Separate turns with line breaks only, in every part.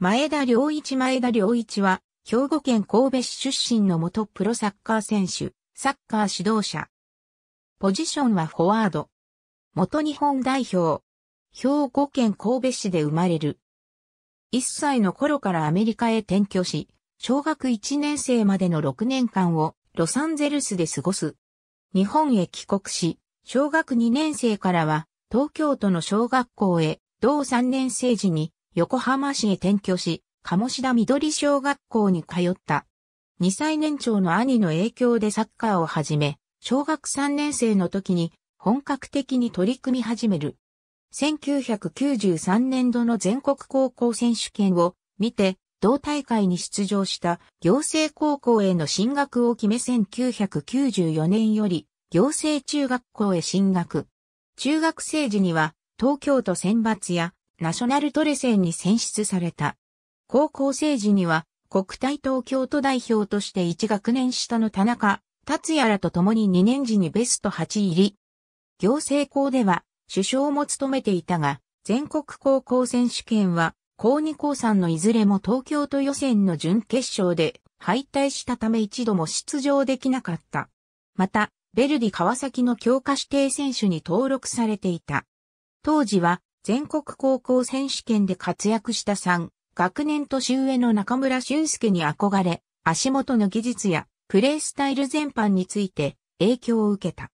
前田良一前田良一は、兵庫県神戸市出身の元プロサッカー選手、サッカー指導者。ポジションはフォワード。元日本代表。兵庫県神戸市で生まれる。1歳の頃からアメリカへ転居し、小学1年生までの6年間をロサンゼルスで過ごす。日本へ帰国し、小学2年生からは東京都の小学校へ、同3年生時に横浜市へ転居し、鴨志田緑小学校に通った。2歳年長の兄の影響でサッカーを始め、小学3年生の時に本格的に取り組み始める。1993年度の全国高校選手権を見て、同大会に出場した行政高校への進学を決め1994年より行政中学校へ進学。中学生時には東京都選抜やナショナルトレセンに選出された。高校生時には国体東京都代表として1学年下の田中、達也らと共に2年時にベスト8入り。行政校では首相も務めていたが、全国高校選手権は高2高3のいずれも東京都予選の準決勝で敗退したため一度も出場できなかった。また、ベルディ川崎の強化指定選手に登録されていた。当時は全国高校選手権で活躍した3、学年年上の中村俊介に憧れ、足元の技術やプレースタイル全般について影響を受けた。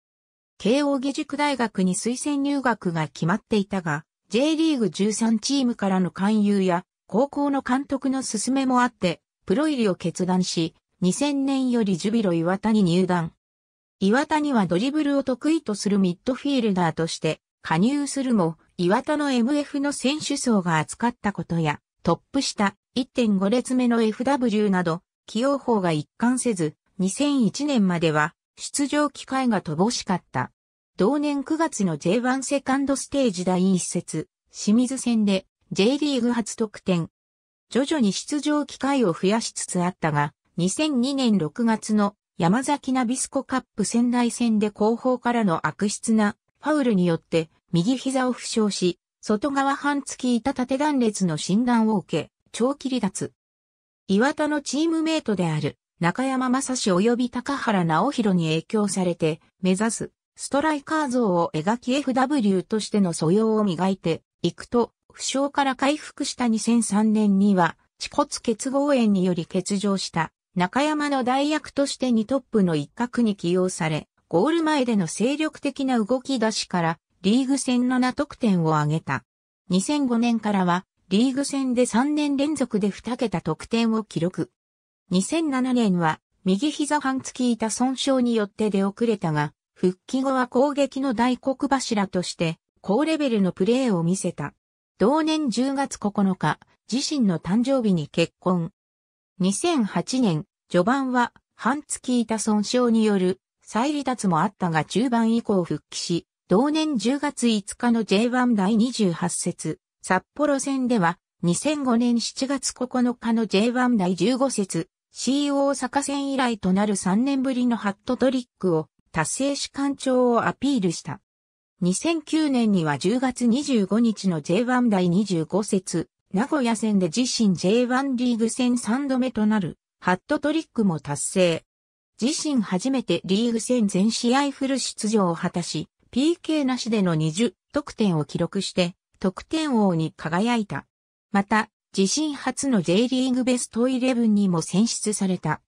慶応義塾大学に推薦入学が決まっていたが、J リーグ13チームからの勧誘や高校の監督の勧めもあって、プロ入りを決断し、2000年よりジュビロ岩田に入団。岩田にはドリブルを得意とするミッドフィールダーとして加入するも、岩田の MF の選手層が扱ったことや、トップ下1.5列目の FW など、起用法が一貫せず、2001年までは出場機会が乏しかった。同年9月の J1 セカンドステージ第一節、清水戦で J リーグ初得点。徐々に出場機会を増やしつつあったが、2002年6月の山崎ナビスコカップ仙台戦で後方からの悪質なファウルによって右膝を負傷し、外側半月板縦断裂の診断を受け、長期離脱。岩田のチームメイトである中山正史及び高原直弘に影響されて、目指すストライカー像を描き FW としての素養を磨いていくと、負傷から回復した2003年には、恥骨結合炎により欠場した中山の代役として2トップの一角に起用され、ゴール前での精力的な動き出しからリーグ戦7得点を挙げた。2005年からは、リーグ戦で3年連続で2桁得点を記録。2007年は、右膝半月板損傷によって出遅れたが、復帰後は攻撃の大黒柱として、高レベルのプレーを見せた。同年10月9日、自身の誕生日に結婚。2008年、序盤は、半月板損傷による再離脱もあったが中盤以降復帰し、同年10月5日の J1 第28節、札幌戦では、2005年7月9日の J1 第15節、C 大阪戦以来となる3年ぶりのハットトリックを達成し完調をアピールした。2009年には10月25日の J1 第25節、名古屋戦で自身 J1 リーグ戦3度目となるハットトリックも達成。自身初めてリーグ戦全試合フル出場を果たし、PK なしでの20得点を記録して、得点王に輝いた。また、自身初の J リーグベストイレブンにも選出された。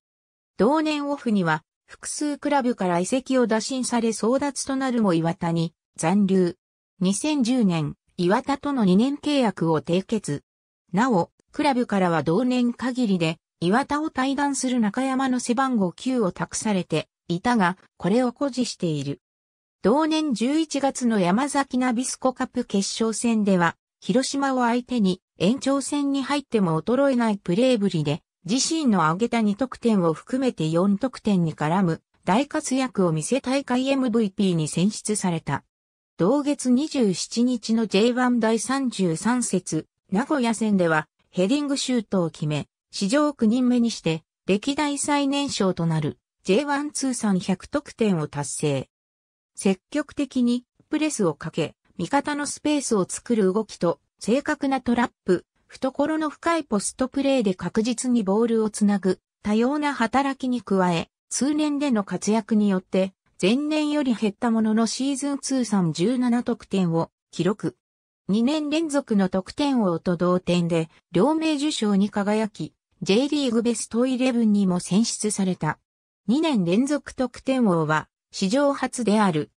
同年オフには、複数クラブから移籍を打診され争奪となるも岩田に残留。2010年、岩田との2年契約を締結。なお、クラブからは同年限りで、岩田を退団する中山の背番号9を託されていたが、これを誇示している。同年11月の山崎ナビスコカップ決勝戦では、広島を相手に延長戦に入っても衰えないプレーぶりで、自身の挙げた2得点を含めて4得点に絡む大活躍を見せ大会 MVP に選出された。同月27日の J1 第33節、名古屋戦ではヘディングシュートを決め、史上9人目にして歴代最年少となる J1 通算100得点を達成。積極的にプレスをかけ、味方のスペースを作る動きと、正確なトラップ、懐の深いポストプレーで確実にボールをつなぐ、多様な働きに加え、通年での活躍によって、前年より減ったもののシーズン通算17得点を記録。2年連続の得点王と同点で、両名受賞に輝き、J リーグベストイレブンにも選出された。2年連続得点王は、史上初である。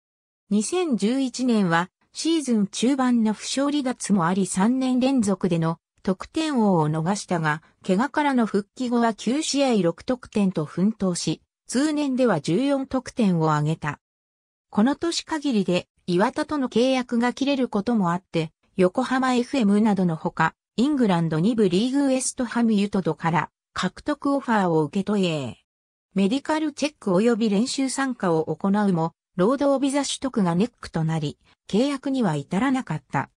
2011年はシーズン中盤の負傷離脱もあり3年連続での得点王を逃したが、怪我からの復帰後は9試合6得点と奮闘し、通年では14得点を挙げた。この年限りで岩田との契約が切れることもあって、横浜 FM などのほか、イングランド2部リーグウエストハムユトドから獲得オファーを受け取れ。メディカルチェック及び練習参加を行うも、労働ビザ取得がネックとなり、契約には至らなかった。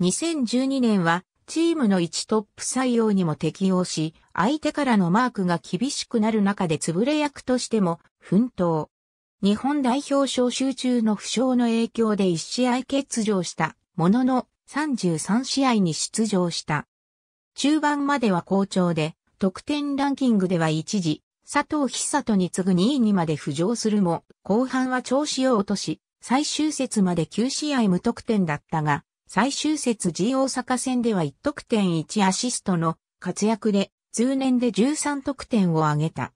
2012年は、チームの1トップ採用にも適用し、相手からのマークが厳しくなる中で潰れ役としても奮闘。日本代表招集中の負傷の影響で1試合欠場したものの33試合に出場した。中盤までは好調で、得点ランキングでは一時佐藤久人に次ぐ2位にまで浮上するも、後半は調子を落とし、最終節まで9試合無得点だったが、最終節 G 大阪戦では1得点1アシストの活躍で、通年で13得点を挙げた。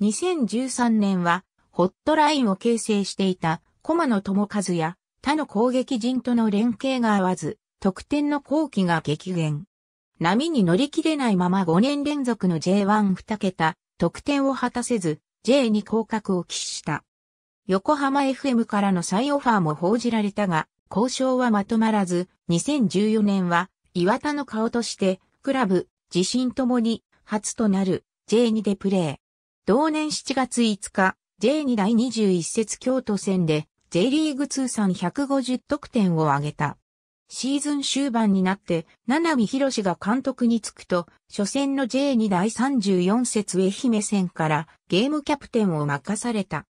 2013年は、ホットラインを形成していた、駒野智和や、他の攻撃陣との連携が合わず、得点の後期が激減。波に乗り切れないまま5年連続の J12 桁得点を果たせず、J に降格を喫した。横浜 FM からの再オファーも報じられたが、交渉はまとまらず、2014年は、岩田の顔として、クラブ、自身ともに、初となる、J2 でプレー。同年7月5日、J2 第21節京都戦で、J リーグ通算150得点を挙げた。シーズン終盤になって、七海博が監督に就くと、初戦の J2 第34節愛媛戦からゲームキャプテンを任された。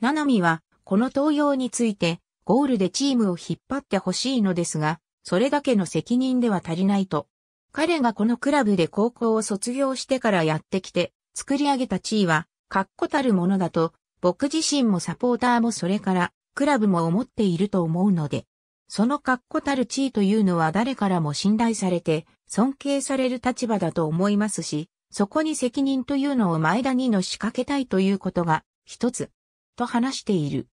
七海は、この登用について、ゴールでチームを引っ張ってほしいのですが、それだけの責任では足りないと。彼がこのクラブで高校を卒業してからやってきて、作り上げた地位は、確固たるものだと、僕自身もサポーターもそれから、クラブも思っていると思うので、その確固たる地位というのは誰からも信頼されて、尊敬される立場だと思いますし、そこに責任というのを前田にのしかけたいということが、一つ、と話している。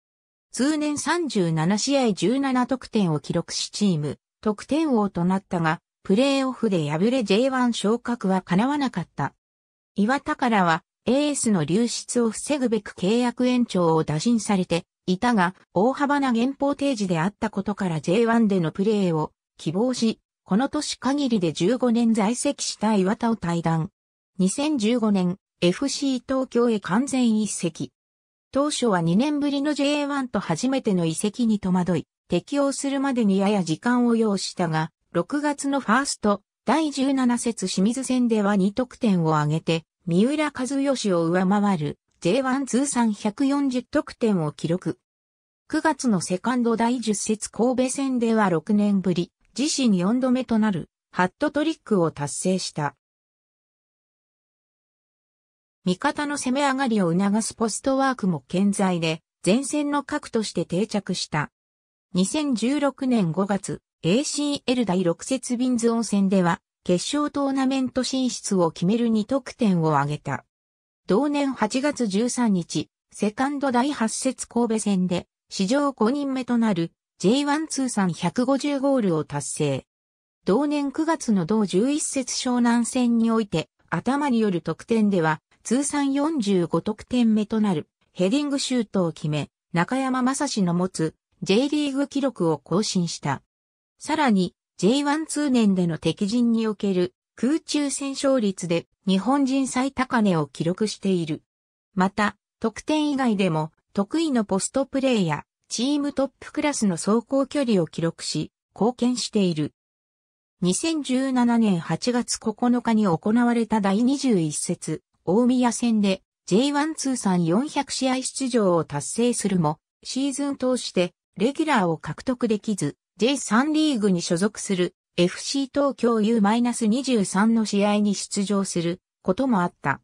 通年37試合17得点を記録しチーム、得点王となったが、プレーオフで敗れ J1 昇格は叶わなかった。岩田からは、エースの流出を防ぐべく契約延長を打診されて、いたが、大幅な減法提示であったことから J1 でのプレーを希望し、この年限りで15年在籍した岩田を退団。2015年、FC 東京へ完全移籍。当初は2年ぶりの J1 と初めての移籍に戸惑い、適応するまでにやや時間を要したが、6月のファースト、第17節清水戦では2得点を挙げて、三浦和義を上回る J1 通算140得点を記録。9月のセカンド第10節神戸戦では6年ぶり、自身4度目となる、ハットトリックを達成した。味方の攻め上がりを促すポストワークも健在で、前線の核として定着した。2016年5月、ACL 第6節ビンズ温泉では、決勝トーナメント進出を決める2得点を挙げた。同年8月13日、セカンド第8節神戸戦で、史上5人目となる J1 通算150ゴールを達成。同年9月の同11節湘南戦において、頭による得点では、通算45得点目となるヘディングシュートを決め、中山正史の持つ J リーグ記録を更新した。さらに J1 通年での敵陣における空中戦勝率で日本人最高値を記録している。また、得点以外でも得意のポストプレーやチームトップクラスの走行距離を記録し、貢献している。2017年8月9日に行われた第21節、大宮戦で J1 通算400試合出場を達成するも、シーズン通してレギュラーを獲得できず、J3 リーグに所属する FC 東京 U-23 の試合に出場することもあった。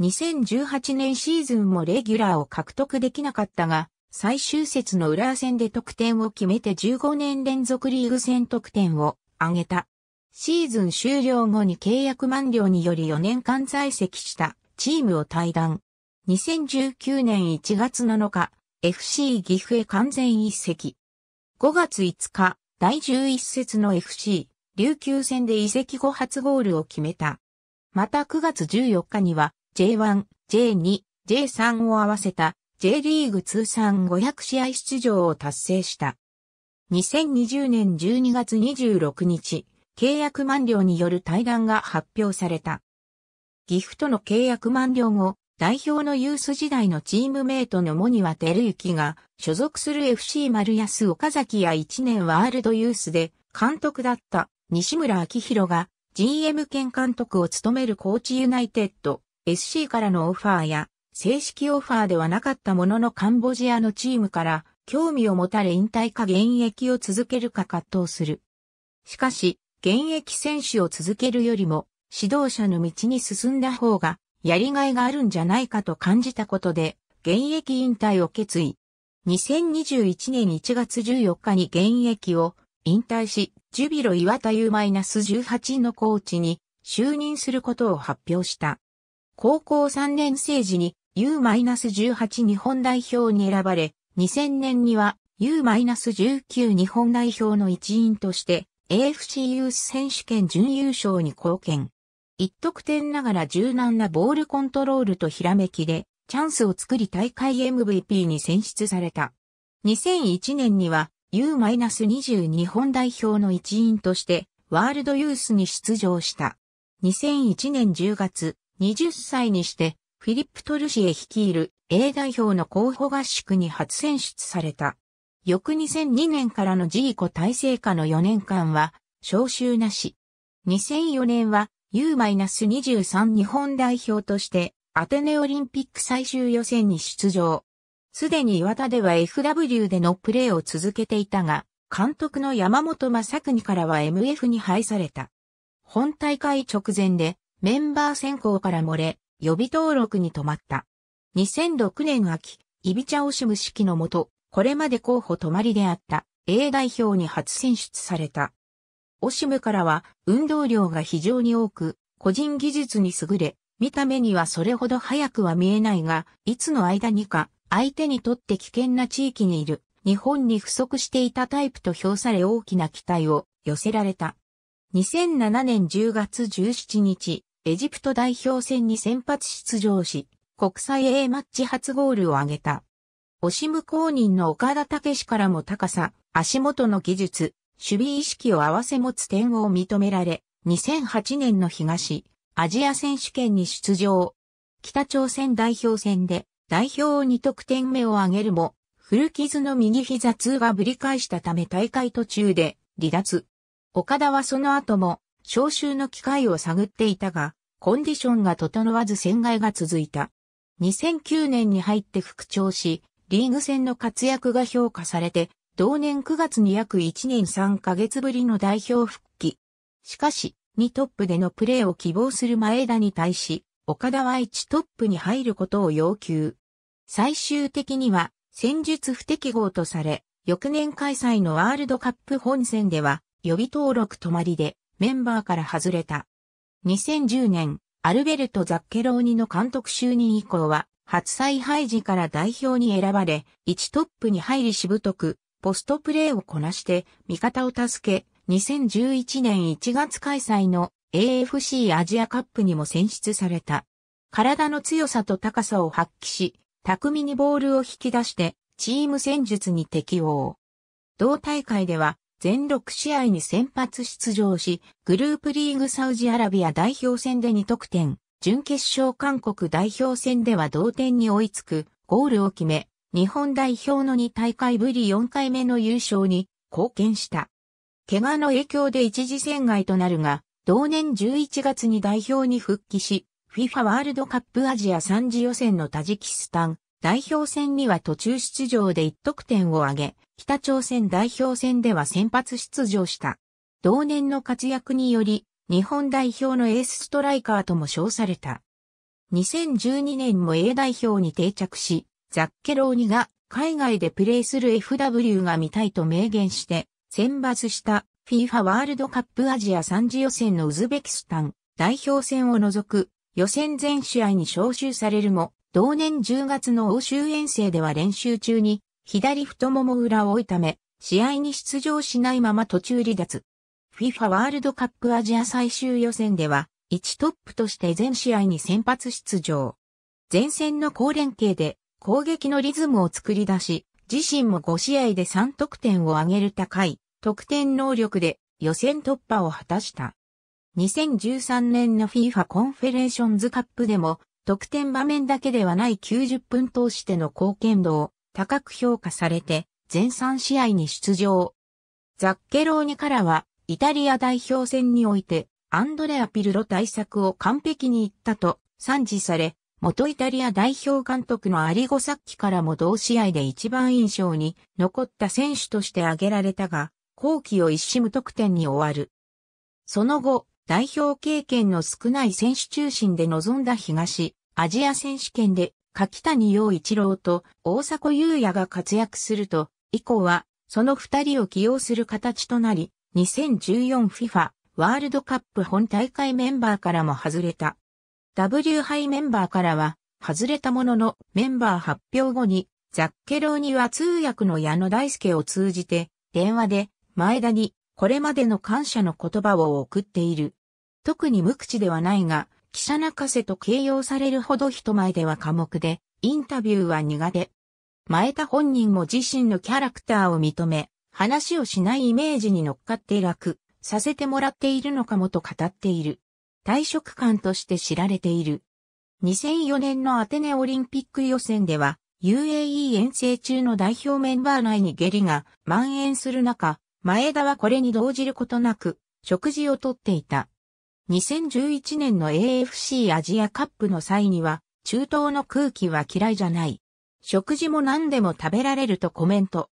2018年シーズンもレギュラーを獲得できなかったが、最終節の裏戦で得点を決めて15年連続リーグ戦得点を上げた。シーズン終了後に契約満了により4年間在籍したチームを退団。2019年1月7日、FC 岐阜へ完全一席。5月5日、第11節の FC、琉球戦で移籍後初ゴールを決めた。また9月14日には J1、J2、J3 を合わせた J リーグ通算500試合出場を達成した。2020年12月26日、契約満了による対談が発表された。ギフトの契約満了後、代表のユース時代のチームメイトのモニワユキが所属する FC 丸安岡崎や1年ワールドユースで監督だった西村明宏が GM 兼監督を務めるコーチユナイテッド SC からのオファーや正式オファーではなかったもののカンボジアのチームから興味を持たれ引退か現役を続けるか葛藤する。しかし、現役選手を続けるよりも指導者の道に進んだ方がやりがいがあるんじゃないかと感じたことで、現役引退を決意。2021年1月14日に現役を引退し、ジュビロ岩田 U-18 のコーチに就任することを発表した。高校3年生時に U-18 日本代表に選ばれ、2000年には U-19 日本代表の一員として AFC ユース選手権準優勝に貢献。一得点ながら柔軟なボールコントロールとひらめきで、チャンスを作り大会 MVP に選出された。2001年には U-22 本代表の一員としてワールドユースに出場した。2001年10月、20歳にしてフィリップ・トルシエ率いる A 代表の候補合宿に初選出された。翌2002年からのジーコ体制下の4年間は、招集なし。2004年は U-23 日本代表としてアテネオリンピック最終予選に出場。すでに岩田では FW でのプレーを続けていたが、監督の山本正邦からは MF に配された。本大会直前でメンバー選考から漏れ、予備登録に止まった。2006年秋、イビチャオシム式のもと、これまで候補止まりであった A 代表に初選出された。オシムからは運動量が非常に多く、個人技術に優れ、見た目にはそれほど早くは見えないが、いつの間にか相手にとって危険な地域にいる、日本に不足していたタイプと評され大きな期待を寄せられた。2007年10月17日、エジプト代表戦に先発出場し、国際 A マッチ初ゴールを挙げた。オシム公認の岡田武史からも高さ、足元の技術、守備意識を合わせ持つ点を認められ、2008年の東、アジア選手権に出場。北朝鮮代表戦で代表を2得点目を挙げるも、古傷の右膝痛がぶり返したため大会途中で離脱。岡田はその後も招集の機会を探っていたが、コンディションが整わず戦外が続いた。2009年に入って復調し、リーグ戦の活躍が評価されて同年9月に約1年3ヶ月ぶりの代表復帰。しかし、2トップでのプレーを希望する前田に対し、岡田は1トップに入ることを要求。最終的には、戦術不適合とされ、翌年開催のワールドカップ本戦では、予備登録止まりで、メンバーから外れた。2010年、アルベルト・ザッケローニの監督就任以降は、初再配時から代表に選ばれ、1トップに入りしぶとく、ポストプレーをこなして味方を助け、2011年1月開催の AFC アジアカップにも選出された。体の強さと高さを発揮し、巧みにボールを引き出してチーム戦術に適応。同大会では全6試合に先発出場し、グループリーグサウジアラビア代表戦で2得点、準決勝韓国代表戦では同点に追いつく、ゴールを決め、日本代表の2大会ぶり4回目の優勝に貢献した。怪我の影響で一時戦外となるが、同年11月に代表に復帰し、FIFA ワールドカップアジア3次予選のタジキスタン代表戦には途中出場で1得点を挙げ、北朝鮮代表戦では先発出場した。同年の活躍により、日本代表のエースストライカーとも称された。2012年も A 代表に定着し、ザッケローニが海外でプレーする FW が見たいと明言して、選抜した FIFA ワールドカップアジア3次予選のウズベキスタン代表戦を除く予選全試合に招集されるも、同年10月の欧州遠征では練習中に左太もも裏を痛め、試合に出場しないまま途中離脱。FIFA ワールドカップアジア最終予選では、1トップとして全試合に先発出場。前線の高連携で攻撃のリズムを作り出し、自身も5試合で3得点を挙げる高い得点能力で予選突破を果たした。2013年の FIFA コンフェレーションズカップでも得点場面だけではない90分通しての貢献度を高く評価されて全3試合に出場。ザッケローニからはイタリア代表戦においてアンドレア・ピルロ対策を完璧に言ったと賛辞され元イタリア代表監督のアリゴサッキからも同試合で一番印象に残った選手として挙げられたが、後期を一瞬無得点に終わる。その後、代表経験の少ない選手中心で臨んだ東、アジア選手権で柿谷陽一郎と大迫勇也が活躍すると、以降はその二人を起用する形となり、2014FIFA ワールドカップ本大会メンバーからも外れた。W 杯メンバーからは、外れたもののメンバー発表後に、ザッケローニは通訳の矢野大輔を通じて、電話で前田にこれまでの感謝の言葉を送っている。特に無口ではないが、記者泣かせと形容されるほど人前では寡黙で、インタビューは苦手。前田本人も自身のキャラクターを認め、話をしないイメージに乗っかって楽させてもらっているのかもと語っている。退職官として知られている。2004年のアテネオリンピック予選では UAE 遠征中の代表メンバー内に下痢が蔓延する中、前田はこれに動じることなく食事をとっていた。2011年の AFC アジアカップの際には中東の空気は嫌いじゃない。食事も何でも食べられるとコメント。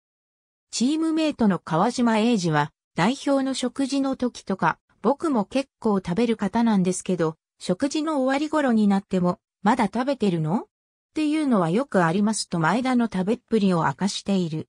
チームメイトの川島英二は代表の食事の時とか僕も結構食べる方なんですけど、食事の終わり頃になっても、まだ食べてるのっていうのはよくありますと前田の食べっぷりを明かしている。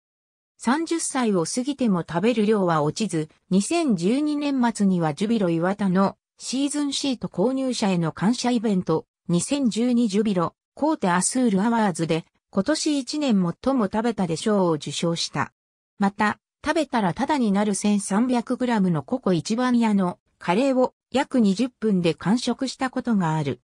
30歳を過ぎても食べる量は落ちず、2012年末にはジュビロ岩田のシーズンシート購入者への感謝イベント、2012ジュビロ、コーテアスールアワーズで、今年1年最も食べたで賞を受賞した。また、食べたらタダになる 1300g のココ一番屋のカレーを約20分で完食したことがある。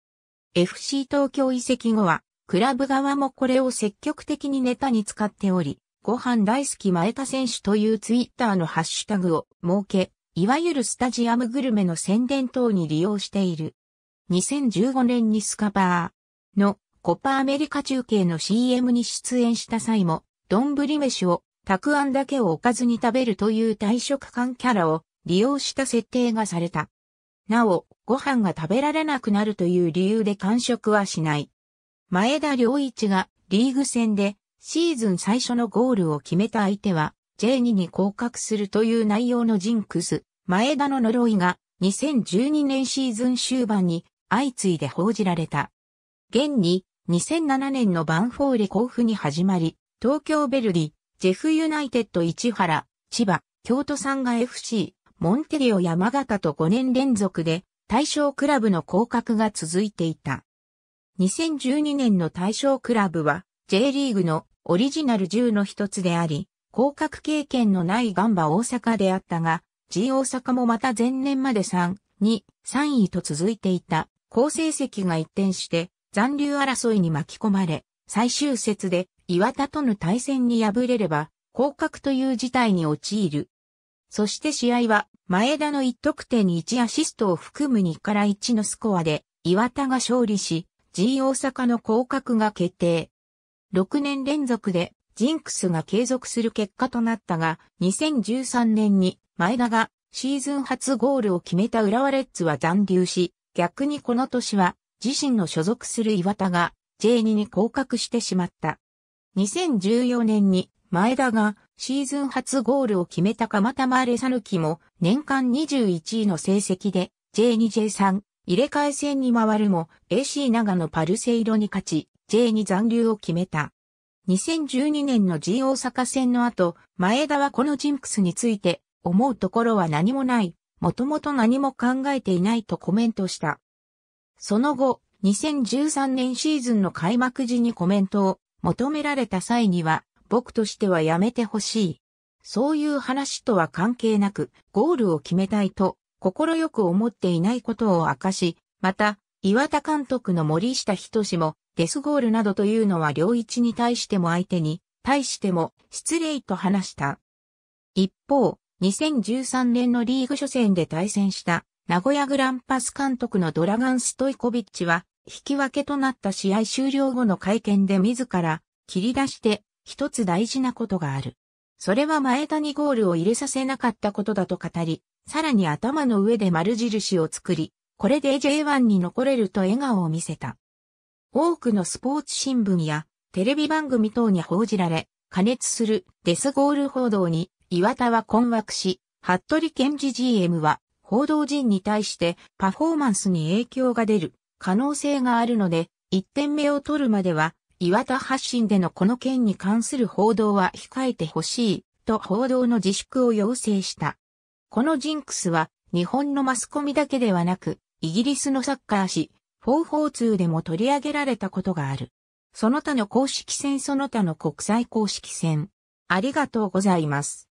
FC 東京移籍後は、クラブ側もこれを積極的にネタに使っており、ご飯大好き前田選手というツイッターのハッシュタグを設け、いわゆるスタジアムグルメの宣伝等に利用している。2015年にスカパーのコパアメリカ中継の CM に出演した際も、丼飯をたくあんだけをおかずに食べるという大食感キャラを利用した設定がされた。なお、ご飯が食べられなくなるという理由で完食はしない。前田良一がリーグ戦でシーズン最初のゴールを決めた相手は J2 に降格するという内容のジンクス、前田の呪いが2012年シーズン終盤に相次いで報じられた。現に2007年のバンフォーレ甲府に始まり、東京ベルディ、ジェフユナイテッド市原、千葉、京都産が FC、モンテリオ山形と5年連続で対象クラブの降格が続いていた。2012年の対象クラブは J リーグのオリジナル10の一つであり、降格経験のないガンバ大阪であったが、G 大阪もまた前年まで3、2、3位と続いていた好成績が一転して残留争いに巻き込まれ、最終節で岩田との対戦に敗れれば、降格という事態に陥るそして試合は、前田の1得点に1アシストを含む2から1のスコアで、岩田が勝利し、G 大阪の降格が決定。6年連続で、ジンクスが継続する結果となったが、2013年に前田がシーズン初ゴールを決めた浦和レッズは残留し、逆にこの年は自身の所属する岩田が J2 に降格してしまった。2014年に前田がシーズン初ゴールを決めたかたまマレサヌキも年間21位の成績で J2J3 入れ替え戦に回るも AC 長野パルセイロに勝ち J2 残留を決めた。2012年の G 大阪戦の後、前田はこのジンクスについて思うところは何もない。もともと何も考えていないとコメントした。その後、2013年シーズンの開幕時にコメントを求められた際には、僕としてはやめてほしい。そういう話とは関係なく、ゴールを決めたいと、心よく思っていないことを明かし、また、岩田監督の森下仁も、デスゴールなどというのは両一に対しても相手に、対しても失礼と話した。一方、2013年のリーグ初戦で対戦した名古屋グランパス監督のドラガン・ストイコビッチは、引き分けとなった試合終了後の会見で自ら、切り出して、一つ大事なことがある。それは前田にゴールを入れさせなかったことだと語り、さらに頭の上で丸印を作り、これで J1 に残れると笑顔を見せた。多くのスポーツ新聞やテレビ番組等に報じられ、加熱するデスゴール報道に岩田は困惑し、服部健治 GM は報道陣に対してパフォーマンスに影響が出る可能性があるので、1点目を取るまでは岩田発信でのこの件に関する報道は控えてほしい、と報道の自粛を要請した。このジンクスは、日本のマスコミだけではなく、イギリスのサッカー誌、442でも取り上げられたことがある。その他の公式戦その他の国際公式戦。ありがとうございます。